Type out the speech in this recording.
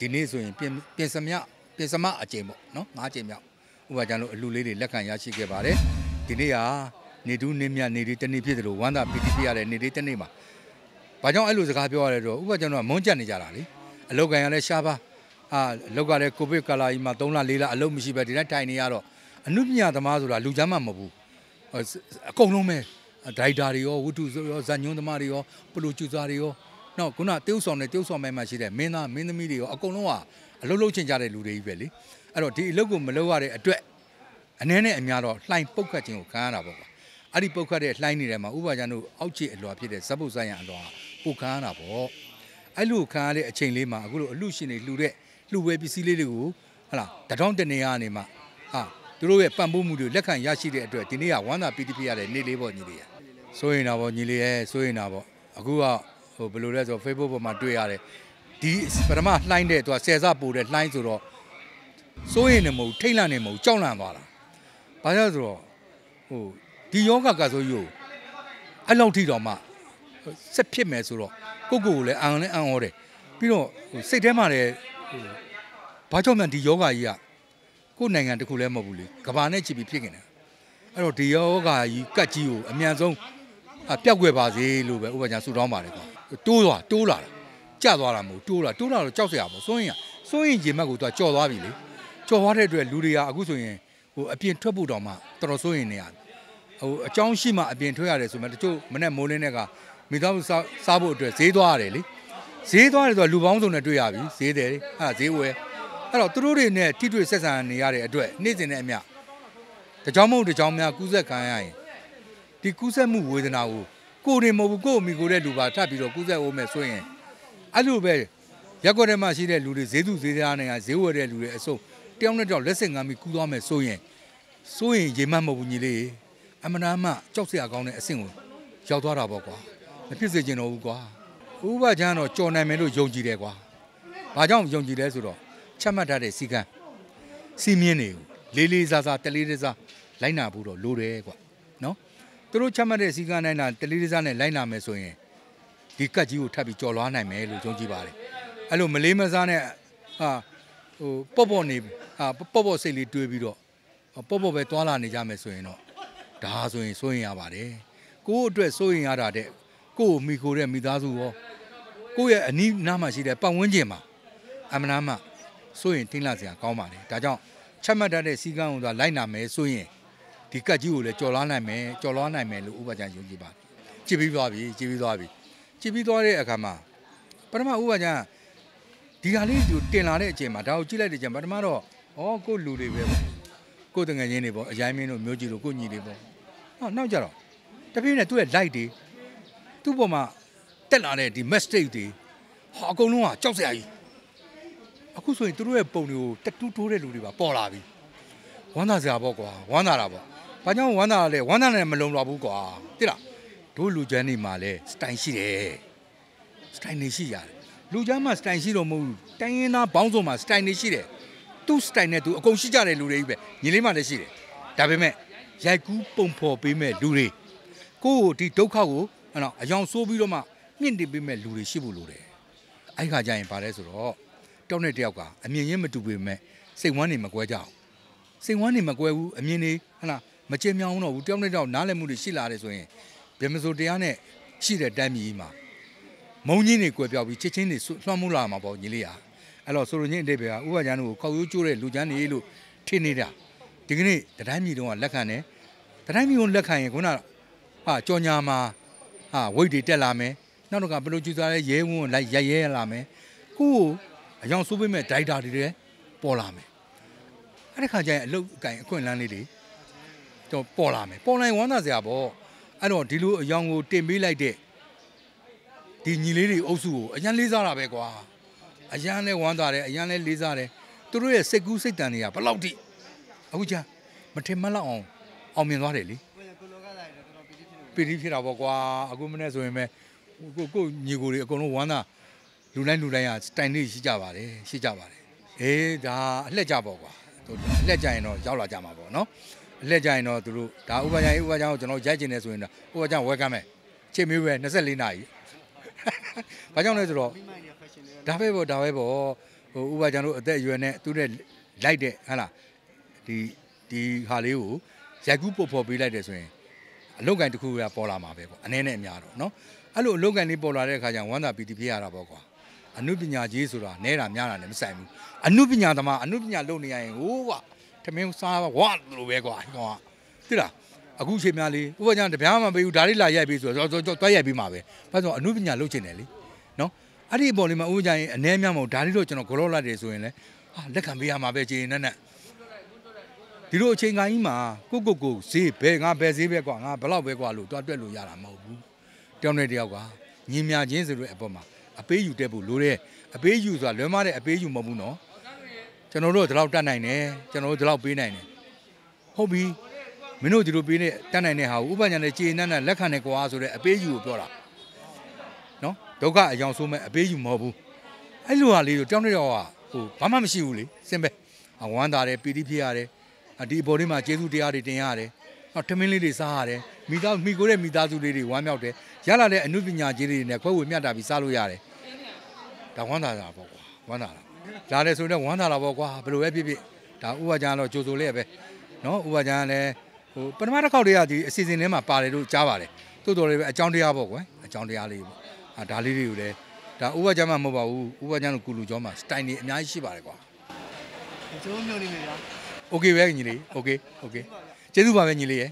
ဒီနေ့ဆိုရင်ပြင်ပြင်စမပြင်စမအကြိမ်ပေါ့နော်၅ကြိမ်မြောက်ဥပမာကျွန်တော်အလူလေးတွေလက်ခံရရှိခဲ့ပါတယ်ဒီနေ့ကနေတူးနေမြနေဒီတနေ့ဖြစ်တယ်လို့ဝမ်းသာပီတိပြရတဲ့နေဒီတနေ့မှာဘာကြောင့်အဲ့လိုစကားပြောရလဲတော့ဥပမာကျွန်တော်မုန်းကြက်နေကြတာလေအလောက်ကန်ရလဲရှားပါအာလောက်ကလည်းကိုဗစ်ကာလာကြီးမှာ3လ4လအလုပ်မရှိပဲဒီတိုင်းထိုင်နေရတော့အမှုပညာသမားဆိုတာလူချမ်းမှမဟုတ်ဘူးအကုန်လုံးပဲဒရိုက်တာတွေရောဝတ္ထုရောဇာညွန်းသမားတွေရောပလိုကျူစာတွေရောနောက်ခုနတရုတ်ဆောင်နဲ့တရုတ်ဆောင်မဲမှာရှိတဲ့မင်းသားမင်းသမီးတွေရောအကုန်လုံးကအလုပ်လုပ်ချင်ကြတဲ့လူတွေကြီးပဲလေအဲ့တော့ဒီအလုပ်ကိုမလုပ်ရတဲ့အတွက်အနည်းနဲ့အများတော့လှိုင်းပုတ်ခတ်ခြင်းကိုခံရတာပေါ့ကွာအဲ့ဒီပုတ်ခတ်တဲ့လှိုင်းနေတယ်မှာဥပါကျန်တို့အောက်ခြေအလွာဖြစ်တဲ့ဇက်ပုတ်ဆိုင်ရအလွာပုတ်ခံရတာပေါ့အဲ့လိုခံရတဲ့အချိန်လေးမှာအခုလိုအလူရှင်တွေလှူတဲ့လှူဝဲပစ္စည်းလေးတွေကိုဟလာတထောင်းတနေရနေမှာဟာသူတို့ရဲ့ပံ့ပိုးမှုတွေလက်ခံရရှိတဲ့အတွက်ဒီနေ့ကဝမ်းသာပီတိဖြစ်ရတဲ့နေ့လေးပေါ့ညီလေးရဆိုရင်တာပေါ့ညီလေးရဆိုရင်တာပေါ့အခုကဟိုဘယ်လိုလဲဆိုတော့ Facebook ပေါ်မှာတွေ့ရတယ်ဒီပထမလှိုင်းတဲ့သူကဆယ်ဆပိုတဲ့လှိုင်းဆိုတော့စိုးရင်နေမဟုတ်ထိတ်လန့်နေမဟုတ်ကြောက်လန့်သွားတာဘာကြောင့်ဆိုတော့ဟိုဒီယောဂကဆိုယူအဲ့လောက်ထိတော့မှဆက်ဖြစ်မယ်ဆိုတော့ကိုကိုကိုလည်းအံလည်းအံ့ဩတယ်ပြီးတော့စိတ်ထဲမှာလည်းဘာကြောင့်မှဒီယောဂကြီးကကိုယ်နိုင်ငံတခုလည်းမဟုတ်ဘူးလေကဘာနဲ့ချီပြီးဖြစ်နေတာအဲ့တော့ဒီယောဂကြီးကတ်ကြီးကိုအမြန်ဆုံးပျောက်ွယ်ပါစေလို့ပဲဥပမာဆုတောင်းပါတယ်ကွာတိုးသွားတိုးလာတာကျသွားတာမဟုတ်တိုးလာတိုးလာတော့ကြောက်စရာပေါ့စိုးရင်စိုးရင်ရေမှတ်ကိုသူကကြော်သွားပြီလေကြော်သွားတဲ့အတွက်လူတွေကအခုဆိုရင်ဟိုအပြင်ထွက်ဖို့တောင်မှတော်တော်စိုးရင်နေရတယ်ဟိုအကြောင်းရှိမှအပြင်ထွက်ရတယ်ဆိုမှတချို့မနဲ့မိုးလင်းတဲ့ကမိသားစုစားဖို့အတွက်ဈေးသွားရတယ်လေဈေးသွားတယ်ဆိုတော့လူပေါင်းစုံနဲ့တွေ့ရပြီဈေးတယ်လေအဲ့ဒါဈေးဝယ်အဲ့တော့သူတို့တွေနဲ့ထိတွေ့ဆက်ဆံနေရတဲ့အတွက်နေ့စဉ်နဲ့အမျှတကြောင်မဟုတ်တကြောင်များကူးဆက်ခံရရင်ဒီကူးဆက်မှုဝေဒနာကိုကိုနေမဟုတ်ဘူးကို့အမိကိုတဲ့လူပါထပ်ပြီးတော့ကူးဆက်အောင်မယ်ဆိုရင်အဲ့လိုပဲရက်ွက်ထဲမှာရှိတဲ့လူတွေဈေးသူဈေးသားနဲ့ဈေးဝယ်တဲ့လူတွေအစုံတယောက်နဲ့တယောက်လက်ဆင့်ကမ်းပြီးကူးသွားမယ်ဆိုရင်ဆိုရင်ရေမတ်မဟုတ်ဘူးညီလေးအမနာမကြောက်စရာကောင်းတဲ့အဆင့်ကိုရောက်သွားတာပေါ့ကွာမဖြစ်စေချင်တော့ဘူးကွာဥပချမ်းတော့ကြော်နိုင်မယ်လို့ယုံကြည်တယ်ကွာဘာကြောင့်ယုံကြည်လဲဆိုတော့ချက်မှတ်ထားတဲ့စီကံစီမင်းတွေကိုလေးလေးစားစားတလေးလေးစားလိုက်နာဖို့တော့လိုတယ်ကွာနော်သူတို့ချမှတ်တဲ့စည်းကမ်းတိုင်းသာတလေးတစားနဲ့လိုက်နာမယ်ဆိုရင်ဒီကတ်ကြီးကိုထပ်ပြီးကြော်လွားနိုင်မယ်လို့ယုံကြည်ပါတယ်အဲ့လိုမလေးမစားနဲ့ဟာဟိုပေါ့ပေါ့နေဟာပေါ့ပေါ့စိတ်လေးတွေးပြီးတော့ပေါ့ပေါ့ပဲတွာလာနေကြမယ်ဆိုရင်တော့ဒါဆိုရင်စိုးရင်ရပါတယ်ကိုယ့်အတွက်စိုးရင်ရတာတဲ့ကိုယ့်ကိုမိခိုတဲ့မိသားစုရောကိုယ့်ရဲ့အနီးနားမှာရှိတဲ့ပတ်ဝန်းကျင်မှာအမနာမှစိုးရင်တင်းလာစရာကောင်းပါတယ်ဒါကြောင့်ချက်မှတ်တတ်တဲ့စည်းကမ်းကိုသာလိုက်နာမယ်ဆိုရင်ဒီကတ်ကြီးကိုလည်းကြော်လွှားနိုင်မယ်ကြော်လွှားနိုင်မယ်လို့ဥပဒေယုံကြည်ပါတယ်ကြည်ပြီးသွားပြီကြည်ပြီးသွားပြီကြည်ပြီးသွားတဲ့အခါမှာပထမဥပဒေဒီဟာလေးကိုတင်လာတဲ့အချိန်မှာဒါကိုကြည့်လိုက်တဲ့အချိန်ပထမတော့ဩကိုလူတွေပဲကိုတငယ်ချင်းတွေပေါ့အရိုင်းမင်းတို့မျိုးကြီးတို့ကိုညီတွေပေါ့ဟောနောက်ကြတော့တပြည့်နဲ့သူ့ရဲ့ light တွေသူ့ပေါ်မှာတက်လာတဲ့ဒီ mistake တွေဟာအကုန်လုံးကကြောက်စရာကြီးအခုဆိုရင်သူတို့ရဲ့ပုံတွေကိုတတူးတိုးတဲ့လူတွေပါပေါ်လာပြီဝမ်းသာစရာပေါ့ကွာဝမ်းသာတာပေါ့ဘာကြောင့်ဝမ်းသာလဲဝမ်းသာနဲ့မလုံလောက်ဘူးကွာတိလားတို့လူချမ်းနေမှာလဲစတိုင်ရှိတယ်စတိုင်နေရှိရတယ်လူချမ်းမှာစတိုင်ရှိတော့မဟုတ်ဘူးတိုင်းရင်းသားဘောင်းစုံမှာစတိုင်နေရှိတယ်သူ့စတိုင်နဲ့သူအကုန်ရှိကြတဲ့လူတွေကြီးပဲညီလေးမှလည်းရှိတယ်ဒါပေမဲ့ရိုက်ကူးပုံဖော်ပေးမဲ့လူတွေကိုယ့်ကိုဒီဒုက္ခကိုအဲ့တော့အယောင်ဆိုးပြီးတော့မှမြင့်တင်ပေးမဲ့လူတွေရှိဖို့လိုတယ်အဲ့ခါကျရင်ဗါလဲဆိုတော့တောက်နဲ့တယောက်ကအမြင်ရင်းမတူပေမဲ့စိတ်ဝမ်းနေမကွဲကြအောင်စိတ်ဝမ်းနေမကွဲဘူးအမြင်တွေဟလားမကျေမြောင်းတော့ဘူးတယောက်နဲ့တယောက်နားလည်မှုတွေရှိလာတယ်ဆိုရင်ဗြဟ္မစိုရ်တရားနဲ့ရှိတဲ့တမ်းမြီမှာမုံကြီးတွေကွယ်ပြောက်ပြီးချစ်ချင်းတွေလွှမ်းမိုးလာမှာပေါ့ညီလေးဟာအဲ့တော့ဆိုလိုချင်းအတိတ်ပဲကဥပဒေကျမ်းတို့ကိုကောက်ရိုးကျိုးတဲ့လူကျမ်းတွေလို့ထင်နေတာဒီကနေ့တတိုင်းမြီတုံးကလက်ခံတယ်တတိုင်းမြီကိုလက်ခံရင်ခုနဟာကြော်ညာမှာဟာဝိတ်တွေတက်လာမယ်နောက်တော့ကဘလို့ကျူစားရဲရဲဝန်းလိုက်ရိုက်ရဲလာမယ်ကို့ကိုအယောင်ဆိုးပေးမဲ့ဒိုက်တာတွေလည်းပေါ်လာမယ်အဲ့ဒီခါကျရင်အလုတ်ကင်အခွင့်အလမ်းလေးတွေတော့ပေါ်လာမယ်ပေါ်လာရင်ဝမ်းသာစရာပေါ့အဲ့တော့ဒီလိုအယောင်ကိုတင်ပေးလိုက်တဲ့ဒီညီလေးတွေအုပ်စုကိုအရန်လေးစားတာပဲကွာအရန်လဲဝမ်းသာတယ်အရန်လဲလေးစားတယ်သူတို့ရဲ့စိတ်ကူးစိတ်တန်တွေကဘလောက်ထိအခုကြာမထင်မလောက်အောင်အောင်မြင်သွားတယ်လေပီတိဖြစ်တာပေါ့ကွာအခုမနေ့ဆိုရင်ပဲကိုကိုညီကိုတွေအကုန်လုံးဝမ်းသာလူတိုင်းလူတိုင်းကစတိုင်လေးရှိကြပါတယ်ရှိကြပါတယ်အေးဒါအလှက်ကြပေါ့ကွာလက်ကြရင်တော့ရောက်လာကြမှာပေါ့နော်လက်ကြရင်တော့သူတို့ဒါဥပဒေဥပဒေကြောင့်ကျွန်တော်ရိုက်ကျင်နေဆိုရင်တော့ဥပဒေကြောင့်ဝဲကမ်းမယ်ချိန်မျိုးပဲ24နာရီဘာကြောင့်လဲဆိုတော့ဒါပဲပေါ့ဒါပဲပေါ့ဟိုဥပဒေကြောင့်တို့အသက်အရွယ်နဲ့သူတဲ့လိုက်တဲ့ဟဟလားဒီဒီဟာလေးကိုရိုက်ကူးပို့ဖော်ပေးလိုက်တယ်ဆိုရင်အလုတ်ကန်တစ်ခုကပေါ်လာမှာပဲပေါ့အနည်းနဲ့အများတော့နော်အဲ့လိုအလုတ်ကန်လေးပေါ်လာတဲ့အခါကျရင်ဝမ်းသာပီတိဖြစ်ရတာပေါ့ကွာအနုပညာကြီးဆိုတာနဲတာများတာလည်းမဆိုင်ဘူးအနုပညာသမားအနုပညာလုပ်နေရရင်ဟိုးကထမင်းစားဝါလိုပဲကွာဟိုကသိလားအခုချိန်များလေးဥပဒေတပြားမှမပေးဘူးဒါလေးလာရိုက်ပြီးဆိုတော့တွားရိုက်ပြီးမှာပဲဘာလို့အနုပညာလုပ်ချင်တယ်လေနော်အဲ့ဒီပေါ်လေးမှာဥပဒေရင်အနည်းများမဟုတ်ဒါလေးတော့ကျွန်တော်ဂရော့လိုက်တယ်ဆိုရင်လည်းဟာလက်ခံပေးရမှာပဲကြည်နေနဲ့ဒီလိုအချိန်ကာကြီးမှာကိုကိုကိုဈေးဘယ်ငါဘယ်ဈေးပဲကွာငါဘယ်လောက်ပဲကွာလို့တွားတွက်လို့ရတာမဟုတ်ဘူးတောင်းတဲ့တယောက်ကညီမြချင်းဆိုတဲ့အပေါ်မှာအပေးယူတက်ဖို့လိုတယ်အပေးယူဆိုတာလွယ်မတဲ့အပေးယူမဟုတ်ဘူးနော်ကျွန်တော်တို့ဒီလောက်တတ်နိုင်တယ်ကျွန်တော်တို့ဒီလောက်ပေးနိုင်တယ်ဟုတ်ပြီမင်းတို့ဒီလိုပေးနေတတ်နိုင်တဲ့ဟာကိုဥပညာနဲ့ခြေနဲ့နဲ့လက်ခံနဲ့ကွာဆိုတဲ့အပေးယူကိုပြောတာနော်ဒုက္ခအကြောင်းဆိုးမဲ့အပေးယူမဟုတ်ဘူးအဲ့လိုဟာလေးကိုတောင်းတရောဟာဟိုဘာမှမရှိဘူးလေစင်ပဲဝမ်းသာတယ်ပီတိဖြစ်ရတယ်ဒီဘော်လေးမှာကျေးဇူးတရားတွေတင်ရတယ်နောက်ထမင်းလေးတွေစားရတယ်မိသားမိကိုတဲ့မိသားစုလေးတွေဝမ်းမြောက်တယ်ရလာတဲ့အမှုပညာကြီးတွေနဲ့ခွဲဝေမျှတာပြီးစားလို့ရတယ်ဒါဝမ်းသာတာပေါ့ကွာဝမ်းသာတာဒါလည်းဆိုရင်ဝမ်းသာတာပေါ့ကွာဘယ်လိုပဲဖြစ်ဖြစ်ဒါဥပဒေကတော့ကြိုဆိုလေးပဲနော်ဥပဒေကလည်းဟိုပထမတစ်ခေါက်တည်းကဒီအစီအစဉ်ထဲမှာပါတယ်လို့ကြားပါတယ်တိုးတော်လေးပဲအကြောင်းတရားပေါ့ကွယ်အကြောင်းတရားလေးပေါ့အာဒါလေးတွေကိုလည်းဒါဥပဒေမှမဟုတ်ပါဘူးဥပဒေကကုလူကျော်မှာစတိုင်တွေအများကြီးရှိပါတယ်ကွာကျွန်တော်မျိုးနေမယ်ဗျာโอเคပဲညီလေးโอเคโอเคကျေးဇူးပါပဲညီလေးရယ်